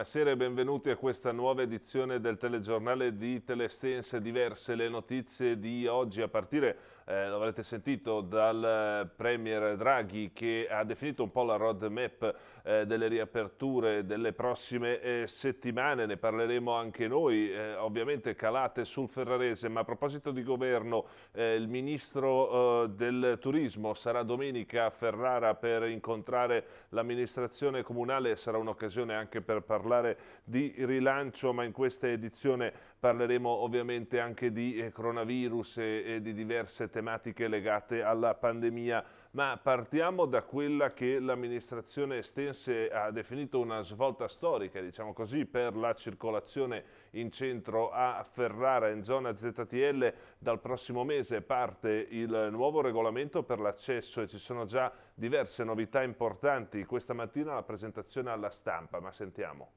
Buonasera e benvenuti a questa nuova edizione del telegiornale di Telestense. Diverse le notizie di oggi a partire, eh, l'avrete sentito, dal eh, Premier Draghi che ha definito un po' la roadmap eh, delle riaperture delle prossime eh, settimane, ne parleremo anche noi, eh, ovviamente calate sul Ferrarese, ma a proposito di governo, eh, il Ministro eh, del Turismo sarà domenica a Ferrara per incontrare l'amministrazione comunale, sarà un'occasione anche per parlare di rilancio, ma in questa edizione parleremo ovviamente anche di eh, coronavirus e, e di diverse tematiche legate alla pandemia ma partiamo da quella che l'amministrazione estense ha definito una svolta storica, diciamo così, per la circolazione in centro a Ferrara in zona ZTL. Dal prossimo mese parte il nuovo regolamento per l'accesso e ci sono già diverse novità importanti. Questa mattina la presentazione alla stampa, ma sentiamo.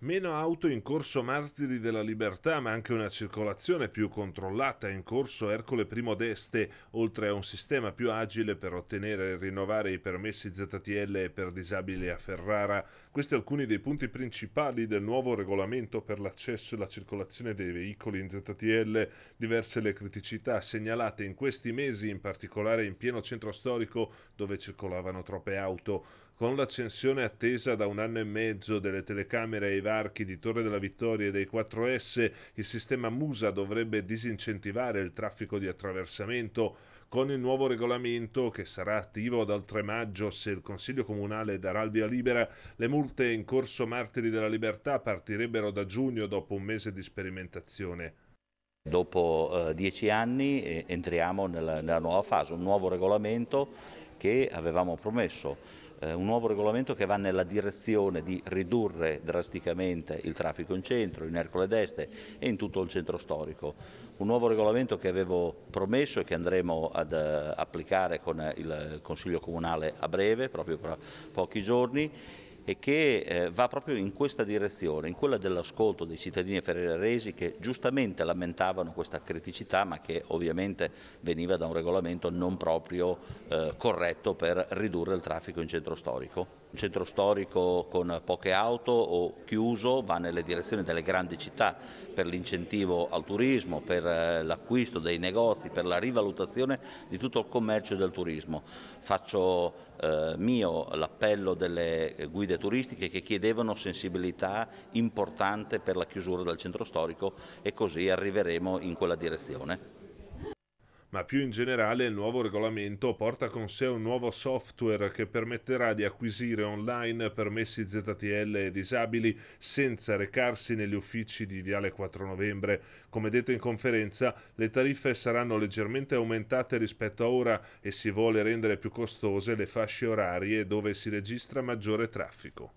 Meno auto in corso Martiri della Libertà, ma anche una circolazione più controllata in corso Ercole I d'Este, oltre a un sistema più agile per ottenere e rinnovare i permessi ZTL per disabili a Ferrara. Questi alcuni dei punti principali del nuovo regolamento per l'accesso e la circolazione dei veicoli in ZTL. Diverse le criticità segnalate in questi mesi, in particolare in pieno centro storico dove circolavano troppe auto con l'accensione attesa da un anno e mezzo delle telecamere ai varchi di Torre della Vittoria e dei 4S, il sistema Musa dovrebbe disincentivare il traffico di attraversamento. Con il nuovo regolamento, che sarà attivo dal 3 maggio se il Consiglio Comunale darà il via libera, le multe in corso Martiri della Libertà partirebbero da giugno dopo un mese di sperimentazione. Dopo eh, dieci anni eh, entriamo nella, nella nuova fase, un nuovo regolamento che avevamo promesso eh, un nuovo regolamento che va nella direzione di ridurre drasticamente il traffico in centro, in Ercole d'Este e in tutto il centro storico. Un nuovo regolamento che avevo promesso e che andremo ad eh, applicare con il Consiglio Comunale a breve, proprio tra pochi giorni e che eh, va proprio in questa direzione, in quella dell'ascolto dei cittadini ferraresi che giustamente lamentavano questa criticità ma che ovviamente veniva da un regolamento non proprio eh, corretto per ridurre il traffico in centro storico centro storico con poche auto o chiuso va nelle direzioni delle grandi città per l'incentivo al turismo, per eh, l'acquisto dei negozi, per la rivalutazione di tutto il commercio e del turismo. Faccio eh, mio l'appello delle guide turistiche che chiedevano sensibilità importante per la chiusura del centro storico e così arriveremo in quella direzione ma più in generale il nuovo regolamento porta con sé un nuovo software che permetterà di acquisire online permessi ZTL e disabili senza recarsi negli uffici di Viale 4 Novembre. Come detto in conferenza, le tariffe saranno leggermente aumentate rispetto a ora e si vuole rendere più costose le fasce orarie dove si registra maggiore traffico.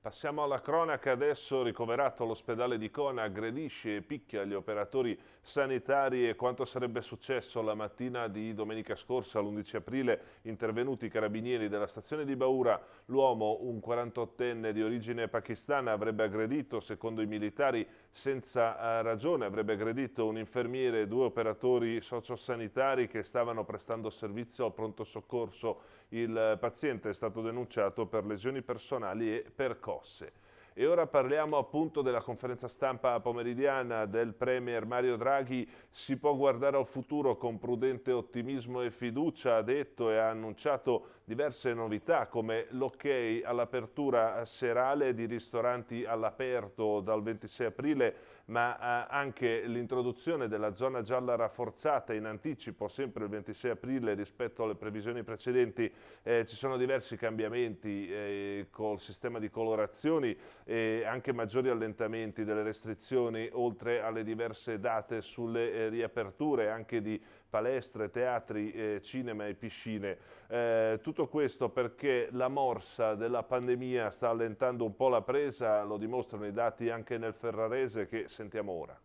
Passiamo alla cronaca adesso, ricoverato all'ospedale di Cona, aggredisce e picchia gli operatori sanitari e quanto sarebbe successo la mattina di domenica scorsa, l'11 aprile, intervenuti i carabinieri della stazione di Baura, l'uomo, un 48enne di origine pakistana, avrebbe aggredito, secondo i militari, senza eh, ragione, avrebbe aggredito un infermiere e due operatori sociosanitari che stavano prestando servizio al pronto soccorso il paziente è stato denunciato per lesioni personali e percosse. E ora parliamo appunto della conferenza stampa pomeridiana del Premier Mario Draghi. Si può guardare al futuro con prudente ottimismo e fiducia, ha detto e ha annunciato diverse novità come l'ok all'apertura serale di ristoranti all'aperto dal 26 aprile ma eh, anche l'introduzione della zona gialla rafforzata in anticipo, sempre il 26 aprile rispetto alle previsioni precedenti, eh, ci sono diversi cambiamenti eh, col sistema di colorazioni e anche maggiori allentamenti delle restrizioni oltre alle diverse date sulle eh, riaperture anche di palestre, teatri, eh, cinema e piscine. Eh, tutto questo perché la morsa della pandemia sta allentando un po' la presa, lo dimostrano i dati anche nel Ferrarese che sentiamo ora.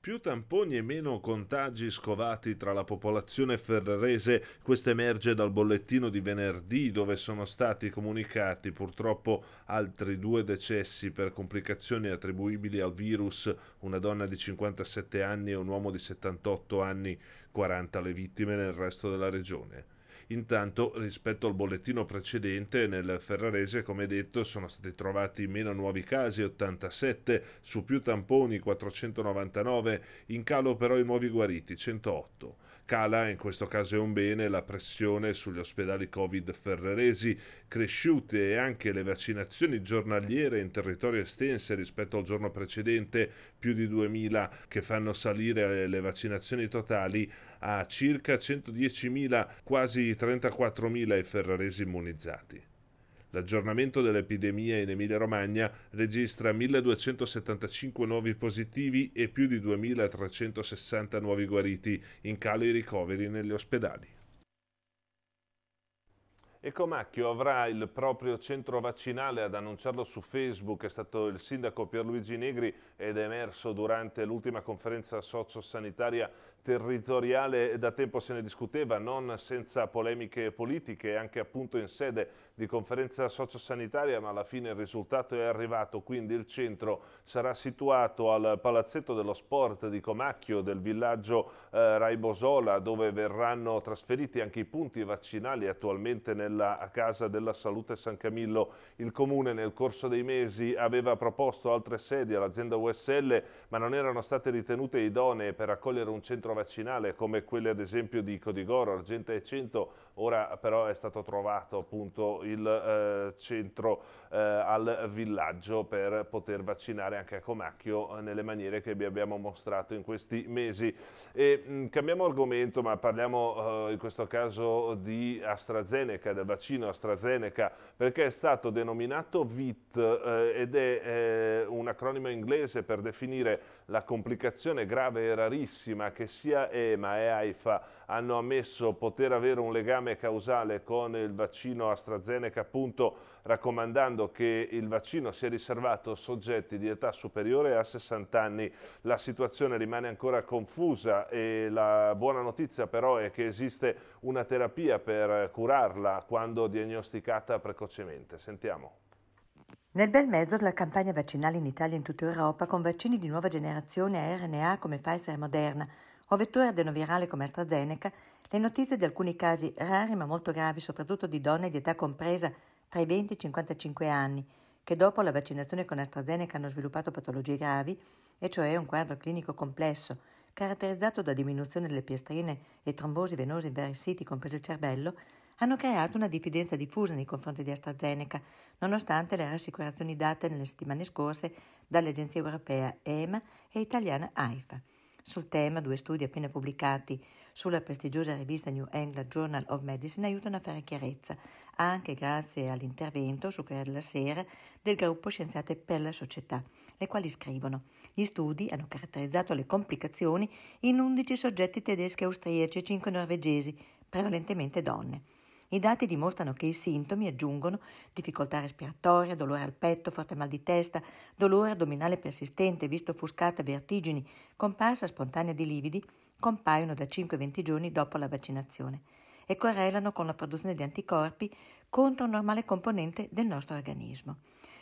Più tamponi e meno contagi scovati tra la popolazione ferrarese, questo emerge dal bollettino di venerdì dove sono stati comunicati purtroppo altri due decessi per complicazioni attribuibili al virus, una donna di 57 anni e un uomo di 78 anni. 40 le vittime nel resto della regione. Intanto, rispetto al bollettino precedente, nel Ferrarese, come detto, sono stati trovati meno nuovi casi, 87, su più tamponi, 499, in calo però i nuovi guariti, 108. Cala, in questo caso è un bene, la pressione sugli ospedali Covid ferraresi cresciute e anche le vaccinazioni giornaliere in territorio estense rispetto al giorno precedente, più di 2000 che fanno salire le vaccinazioni totali a circa 110.000, quasi 34.000 i ferraresi immunizzati. L'aggiornamento dell'epidemia in Emilia-Romagna registra 1275 nuovi positivi e più di 2360 nuovi guariti, in calo i ricoveri negli ospedali. E Comacchio avrà il proprio centro vaccinale, ad annunciarlo su Facebook è stato il sindaco Pierluigi Negri ed è emerso durante l'ultima conferenza sociosanitaria territoriale, da tempo se ne discuteva, non senza polemiche politiche, anche appunto in sede di conferenza sociosanitaria, ma alla fine il risultato è arrivato, quindi il centro sarà situato al palazzetto dello sport di Comacchio del villaggio eh, Raibosola, dove verranno trasferiti anche i punti vaccinali attualmente nel della Casa della Salute San Camillo. Il Comune nel corso dei mesi aveva proposto altre sedi all'azienda USL, ma non erano state ritenute idonee per accogliere un centro vaccinale come quelle ad esempio di Codigoro, Argenta e Cento ora però è stato trovato appunto il eh, centro eh, al villaggio per poter vaccinare anche a Comacchio eh, nelle maniere che vi abbiamo mostrato in questi mesi. E, mh, mm, cambiamo argomento ma parliamo eh, in questo caso di AstraZeneca, del vaccino AstraZeneca perché è stato denominato VIT eh, ed è eh, un acronimo inglese per definire la complicazione grave e rarissima, che sia EMA e AIFA hanno ammesso poter avere un legame causale con il vaccino AstraZeneca, appunto raccomandando che il vaccino sia riservato a soggetti di età superiore a 60 anni. La situazione rimane ancora confusa e la buona notizia però è che esiste una terapia per curarla quando diagnosticata precocemente. Sentiamo. Nel bel mezzo della campagna vaccinale in Italia e in tutta Europa, con vaccini di nuova generazione a RNA come Pfizer e Moderna o vettori adenovirale come AstraZeneca, le notizie di alcuni casi rari ma molto gravi, soprattutto di donne di età compresa tra i 20 e i 55 anni, che dopo la vaccinazione con AstraZeneca hanno sviluppato patologie gravi, e cioè un quadro clinico complesso, caratterizzato da diminuzione delle piastrine e trombosi venose in vari siti, compreso il cervello, hanno creato una diffidenza diffusa nei confronti di AstraZeneca, nonostante le rassicurazioni date nelle settimane scorse dall'agenzia europea EMA e italiana AIFA. Sul tema, due studi appena pubblicati sulla prestigiosa rivista New England Journal of Medicine aiutano a fare chiarezza, anche grazie all'intervento su Corriere della Sera del gruppo Scienziate per la Società, le quali scrivono gli studi hanno caratterizzato le complicazioni in 11 soggetti tedeschi e austriaci e 5 norvegesi, prevalentemente donne. I dati dimostrano che i sintomi aggiungono difficoltà respiratoria, dolore al petto, forte mal di testa, dolore addominale persistente, vista offuscata, vertigini, comparsa spontanea di lividi, compaiono da 5-20 giorni dopo la vaccinazione e correlano con la produzione di anticorpi contro un normale componente del nostro organismo.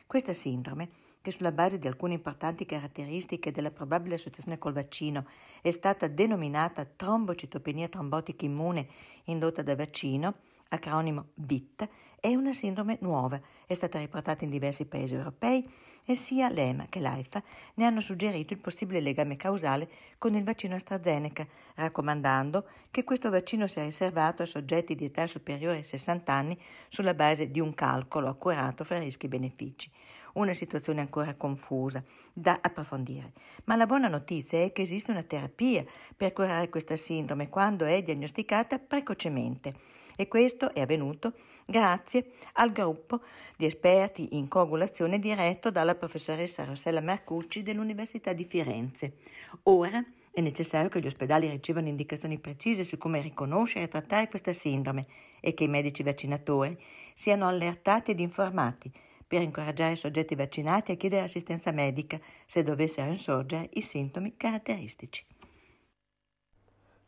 Questa sindrome, che sulla base di alcune importanti caratteristiche della probabile associazione col vaccino è stata denominata trombocitopenia trombotica immune indotta da vaccino, acronimo BIT, è una sindrome nuova, è stata riportata in diversi paesi europei e sia l'EMA che l'AIFA ne hanno suggerito il possibile legame causale con il vaccino AstraZeneca, raccomandando che questo vaccino sia riservato a soggetti di età superiore ai 60 anni sulla base di un calcolo accurato fra rischi e benefici una situazione ancora confusa da approfondire. Ma la buona notizia è che esiste una terapia per curare questa sindrome quando è diagnosticata precocemente e questo è avvenuto grazie al gruppo di esperti in coagulazione diretto dalla professoressa Rossella Marcucci dell'Università di Firenze. Ora è necessario che gli ospedali ricevano indicazioni precise su come riconoscere e trattare questa sindrome e che i medici vaccinatori siano allertati ed informati per incoraggiare i soggetti vaccinati a chiedere assistenza medica se dovessero insorgere i sintomi caratteristici.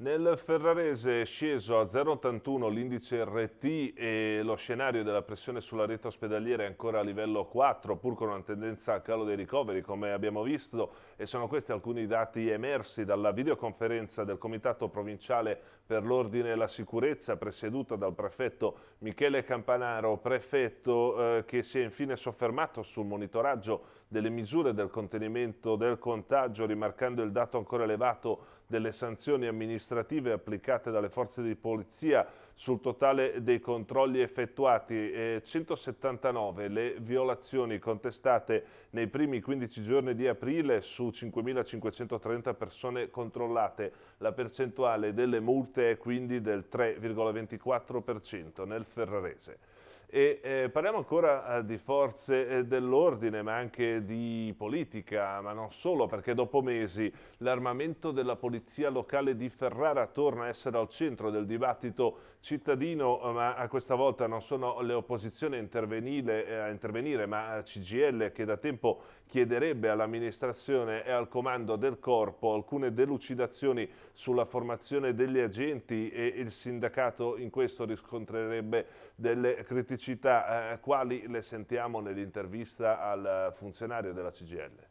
Nel Ferrarese è sceso a 0,81 l'indice RT e lo scenario della pressione sulla rete ospedaliera è ancora a livello 4, pur con una tendenza al calo dei ricoveri, come abbiamo visto, e sono questi alcuni dati emersi dalla videoconferenza del Comitato Provinciale per l'Ordine e la Sicurezza, presieduta dal prefetto Michele Campanaro, prefetto eh, che si è infine soffermato sul monitoraggio delle misure del contenimento del contagio, rimarcando il dato ancora elevato delle sanzioni amministrative applicate dalle forze di polizia sul totale dei controlli effettuati, eh, 179 le violazioni contestate nei primi 15 giorni di aprile su 5.530 persone controllate. La percentuale delle multe è quindi del 3,24% nel Ferrarese. E, eh, parliamo ancora eh, di forze eh, dell'ordine, ma anche di politica, ma non solo, perché dopo mesi l'armamento della polizia locale di Ferrara torna a essere al centro del dibattito cittadino, ma questa volta non sono le opposizioni a intervenire, eh, a intervenire ma CGL che da tempo chiederebbe all'amministrazione e al comando del corpo alcune delucidazioni sulla formazione degli agenti e il sindacato in questo riscontrerebbe delle criticità criticità eh, quali le sentiamo nell'intervista al funzionario della CGL?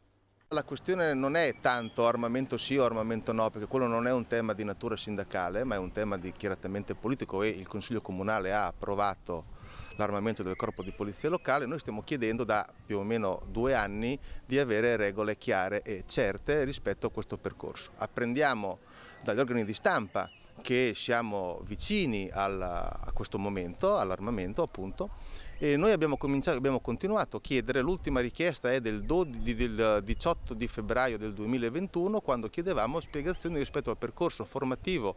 La questione non è tanto armamento sì o armamento no, perché quello non è un tema di natura sindacale, ma è un tema di chiaramente politico e il Consiglio Comunale ha approvato l'armamento del corpo di polizia locale, noi stiamo chiedendo da più o meno due anni di avere regole chiare e certe rispetto a questo percorso. Apprendiamo dagli organi di stampa che siamo vicini alla, a questo momento, all'armamento appunto, e noi abbiamo, cominciato, abbiamo continuato a chiedere, l'ultima richiesta è del, 12, del 18 di febbraio del 2021 quando chiedevamo spiegazioni rispetto al percorso formativo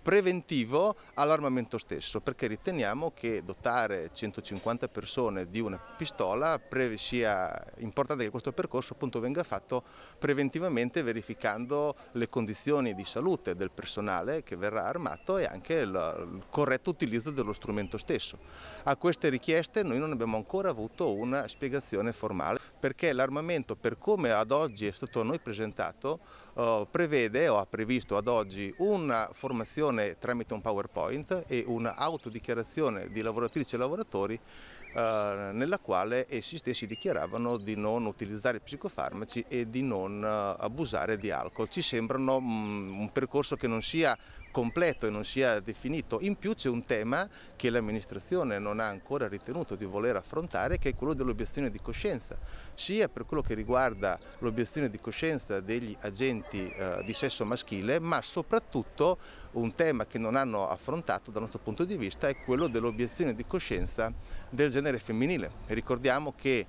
preventivo all'armamento stesso, perché riteniamo che dotare 150 persone di una pistola sia importante che questo percorso appunto venga fatto preventivamente verificando le condizioni di salute del personale che verrà armato e anche il corretto utilizzo dello strumento stesso. A queste richieste noi non abbiamo ancora avuto una spiegazione formale, perché l'armamento per come ad oggi è stato a noi presentato eh, prevede o ha previsto ad oggi una formazione tramite un PowerPoint e un'autodichiarazione di lavoratrici e lavoratori eh, nella quale essi stessi dichiaravano di non utilizzare psicofarmaci e di non eh, abusare di alcol. Ci sembrano mm, un percorso che non sia completo e non sia definito. In più c'è un tema che l'amministrazione non ha ancora ritenuto di voler affrontare che è quello dell'obiezione di coscienza, sia per quello che riguarda l'obiezione di coscienza degli agenti eh, di sesso maschile, ma soprattutto un tema che non hanno affrontato dal nostro punto di vista è quello dell'obiezione di coscienza del genere femminile. ricordiamo che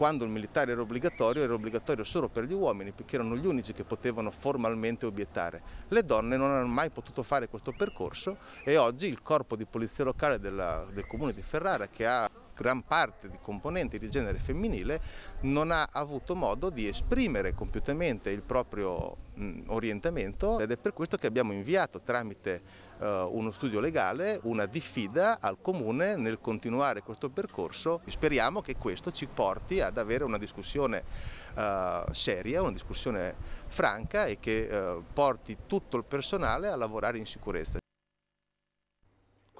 quando il militare era obbligatorio, era obbligatorio solo per gli uomini, perché erano gli unici che potevano formalmente obiettare. Le donne non hanno mai potuto fare questo percorso e oggi il corpo di polizia locale della, del comune di Ferrara, che ha gran parte di componenti di genere femminile, non ha avuto modo di esprimere compiutamente il proprio mm, orientamento ed è per questo che abbiamo inviato tramite eh, uno studio legale, una diffida al Comune nel continuare questo percorso. Speriamo che questo ci porti ad avere una discussione uh, seria, una discussione franca e che uh, porti tutto il personale a lavorare in sicurezza.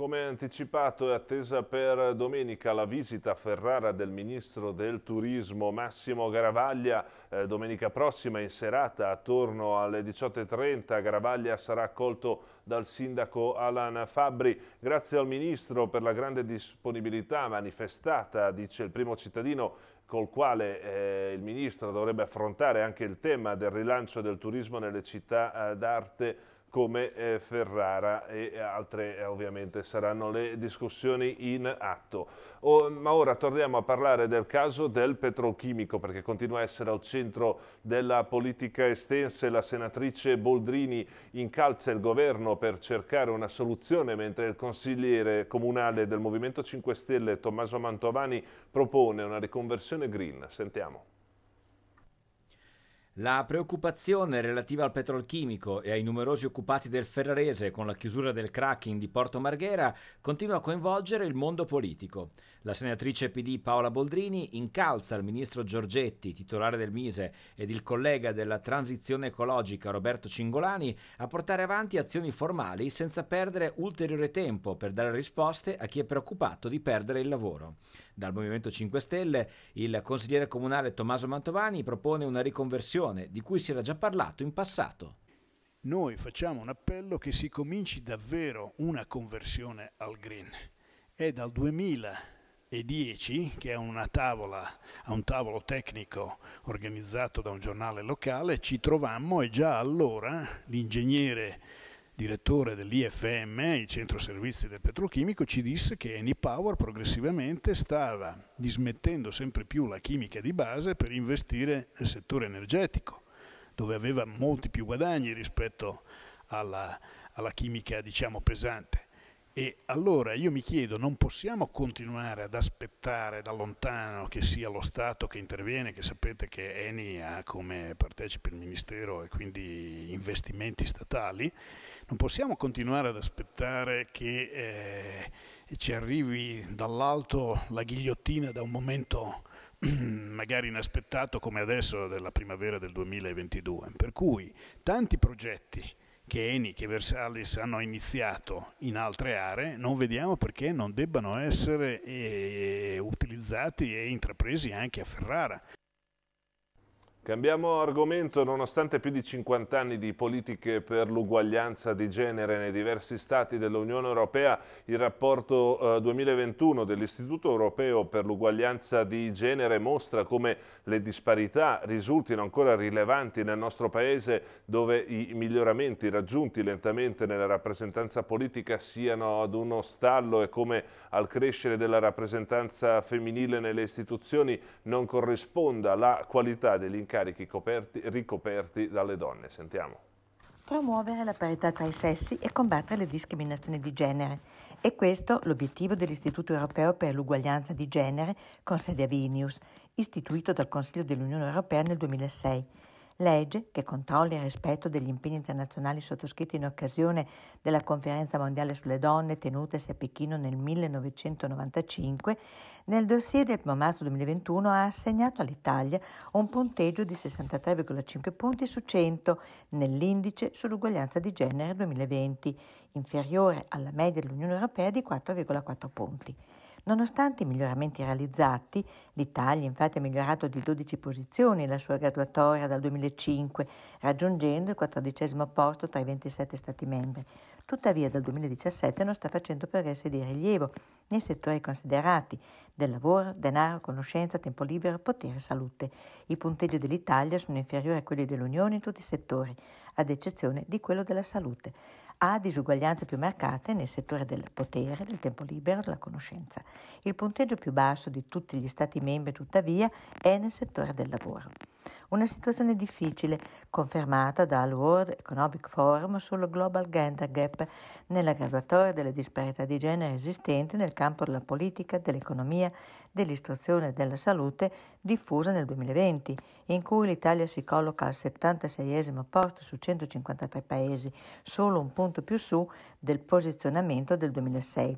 Come anticipato è attesa per domenica la visita a Ferrara del Ministro del Turismo Massimo Garavaglia. Eh, domenica prossima in serata attorno alle 18.30 Garavaglia sarà accolto dal Sindaco Alan Fabbri. Grazie al Ministro per la grande disponibilità manifestata, dice il primo cittadino, col quale eh, il Ministro dovrebbe affrontare anche il tema del rilancio del turismo nelle città eh, d'arte come eh, Ferrara e altre eh, ovviamente saranno le discussioni in atto. O, ma ora torniamo a parlare del caso del petrochimico perché continua a essere al centro della politica estense la senatrice Boldrini incalza il governo per cercare una soluzione mentre il consigliere comunale del Movimento 5 Stelle Tommaso Mantovani propone una riconversione green. Sentiamo. La preoccupazione relativa al petrolchimico e ai numerosi occupati del Ferrarese con la chiusura del cracking di Porto Marghera continua a coinvolgere il mondo politico. La senatrice PD Paola Boldrini incalza il ministro Giorgetti, titolare del Mise, ed il collega della transizione ecologica Roberto Cingolani a portare avanti azioni formali senza perdere ulteriore tempo per dare risposte a chi è preoccupato di perdere il lavoro. Dal Movimento 5 Stelle il consigliere comunale Tommaso Mantovani propone una riconversione soluzione di cui si era già parlato in passato. Noi facciamo un appello che si cominci davvero una conversione al green. È dal 2010 che a, una tavola, a un tavolo tecnico organizzato da un giornale locale ci trovammo e già allora l'ingegnere direttore dell'IFM, il centro servizi del petrochimico, ci disse che Power progressivamente stava dismettendo sempre più la chimica di base per investire nel settore energetico, dove aveva molti più guadagni rispetto alla, alla chimica diciamo, pesante. E allora io mi chiedo, non possiamo continuare ad aspettare da lontano che sia lo Stato che interviene, che sapete che Eni ha come partecipe il Ministero e quindi investimenti statali, non possiamo continuare ad aspettare che eh, ci arrivi dall'alto la ghigliottina da un momento magari inaspettato come adesso della primavera del 2022, per cui tanti progetti che Eni che Versalis hanno iniziato in altre aree, non vediamo perché non debbano essere eh, utilizzati e intrapresi anche a Ferrara. Cambiamo argomento, nonostante più di 50 anni di politiche per l'uguaglianza di genere nei diversi stati dell'Unione Europea, il rapporto eh, 2021 dell'Istituto Europeo per l'uguaglianza di genere mostra come le disparità risultino ancora rilevanti nel nostro Paese dove i miglioramenti raggiunti lentamente nella rappresentanza politica siano ad uno stallo e come al crescere della rappresentanza femminile nelle istituzioni non corrisponda la qualità dell'incontro incarichi coperti, ricoperti dalle donne. Sentiamo. Promuovere la parità tra i sessi e combattere le discriminazioni di genere. È questo l'obiettivo dell'Istituto europeo per l'uguaglianza di genere con sede a Vilnius, istituito dal Consiglio dell'Unione europea nel 2006 legge che controlla il rispetto degli impegni internazionali sottoscritti in occasione della Conferenza mondiale sulle donne tenutasi a Pechino nel 1995, nel dossier del 1 marzo 2021 ha assegnato all'Italia un punteggio di 63,5 punti su 100 nell'indice sull'uguaglianza di genere 2020, inferiore alla media dell'Unione Europea di 4,4 punti. Nonostante i miglioramenti realizzati, l'Italia infatti ha migliorato di 12 posizioni la sua graduatoria dal 2005, raggiungendo il 14 posto tra i 27 Stati membri. Tuttavia dal 2017 non sta facendo progressi di rilievo nei settori considerati del lavoro, denaro, conoscenza, tempo libero, potere e salute. I punteggi dell'Italia sono inferiori a quelli dell'Unione in tutti i settori, ad eccezione di quello della salute ha disuguaglianze più marcate nel settore del potere, del tempo libero della conoscenza. Il punteggio più basso di tutti gli Stati membri, tuttavia, è nel settore del lavoro. Una situazione difficile, confermata dal World Economic Forum sullo Global Gender Gap nella graduatoria delle disparità di genere esistenti nel campo della politica, dell'economia, dell'istruzione e della salute diffusa nel 2020, in cui l'Italia si colloca al 76 posto su 153 paesi, solo un punto più su del posizionamento del 2006.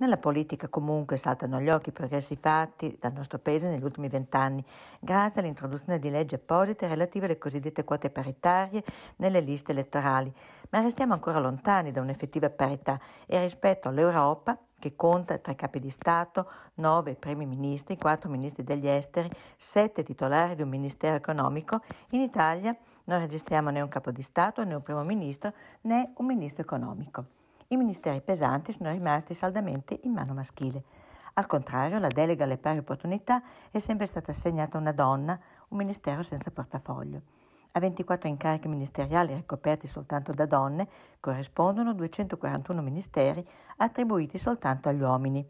Nella politica comunque saltano agli occhi i progressi fatti dal nostro Paese negli ultimi vent'anni, grazie all'introduzione di leggi apposite relative alle cosiddette quote paritarie nelle liste elettorali, ma restiamo ancora lontani da un'effettiva parità e rispetto all'Europa, che conta tre capi di Stato, nove primi ministri, quattro ministri degli esteri, sette titolari di un ministero economico, in Italia non registriamo né un capo di Stato né un primo ministro né un ministro economico i ministeri pesanti sono rimasti saldamente in mano maschile. Al contrario, la delega alle pari opportunità è sempre stata assegnata a una donna, un ministero senza portafoglio. A 24 incarichi ministeriali ricoperti soltanto da donne corrispondono 241 ministeri attribuiti soltanto agli uomini.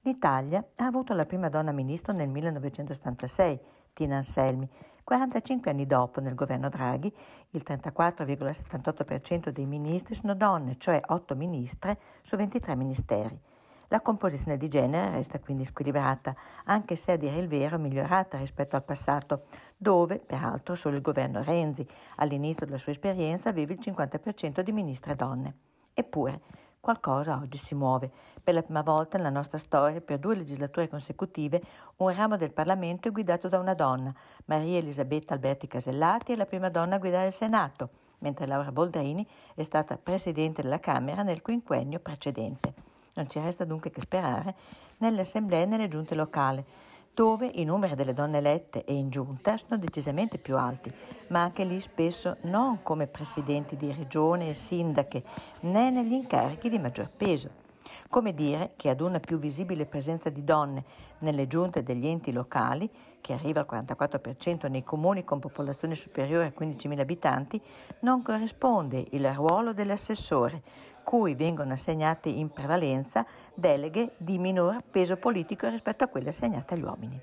L'Italia ha avuto la prima donna ministro nel 1976, Tina Anselmi, 45 anni dopo, nel governo Draghi, il 34,78% dei ministri sono donne, cioè 8 ministre su 23 ministeri. La composizione di genere resta quindi squilibrata, anche se a dire il vero è migliorata rispetto al passato, dove peraltro solo il governo Renzi all'inizio della sua esperienza aveva il 50% di ministre donne. Eppure, Qualcosa oggi si muove. Per la prima volta nella nostra storia, per due legislature consecutive, un ramo del Parlamento è guidato da una donna. Maria Elisabetta Alberti Casellati è la prima donna a guidare il Senato, mentre Laura Boldrini è stata Presidente della Camera nel quinquennio precedente. Non ci resta dunque che sperare nelle assemblee e nelle giunte locali dove i numeri delle donne elette e in giunta sono decisamente più alti, ma anche lì spesso non come presidenti di regione e sindache, né negli incarichi di maggior peso. Come dire che ad una più visibile presenza di donne nelle giunte degli enti locali, che arriva al 44% nei comuni con popolazione superiore a 15.000 abitanti, non corrisponde il ruolo dell'assessore, cui vengono assegnate in prevalenza deleghe di minor peso politico rispetto a quelle assegnate agli uomini.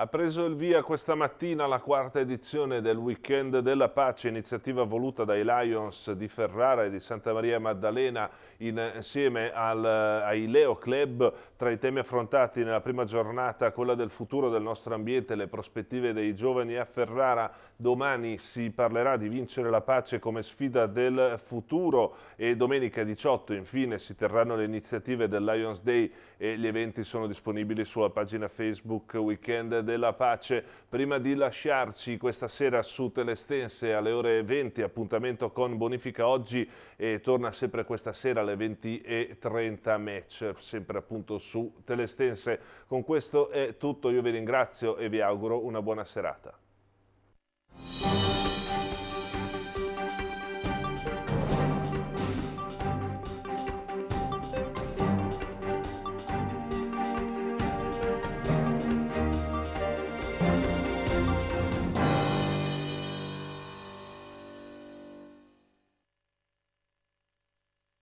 Ha preso il via questa mattina la quarta edizione del Weekend della Pace, iniziativa voluta dai Lions di Ferrara e di Santa Maria Maddalena insieme al, ai Leo Club. Tra i temi affrontati nella prima giornata, quella del futuro del nostro ambiente, le prospettive dei giovani a Ferrara, Domani si parlerà di vincere la pace come sfida del futuro e domenica 18 infine si terranno le iniziative del Lions Day e gli eventi sono disponibili sulla pagina Facebook Weekend della Pace. Prima di lasciarci questa sera su Telestense alle ore 20 appuntamento con Bonifica oggi e torna sempre questa sera alle 20.30 match sempre appunto su Telestense. Con questo è tutto, io vi ringrazio e vi auguro una buona serata.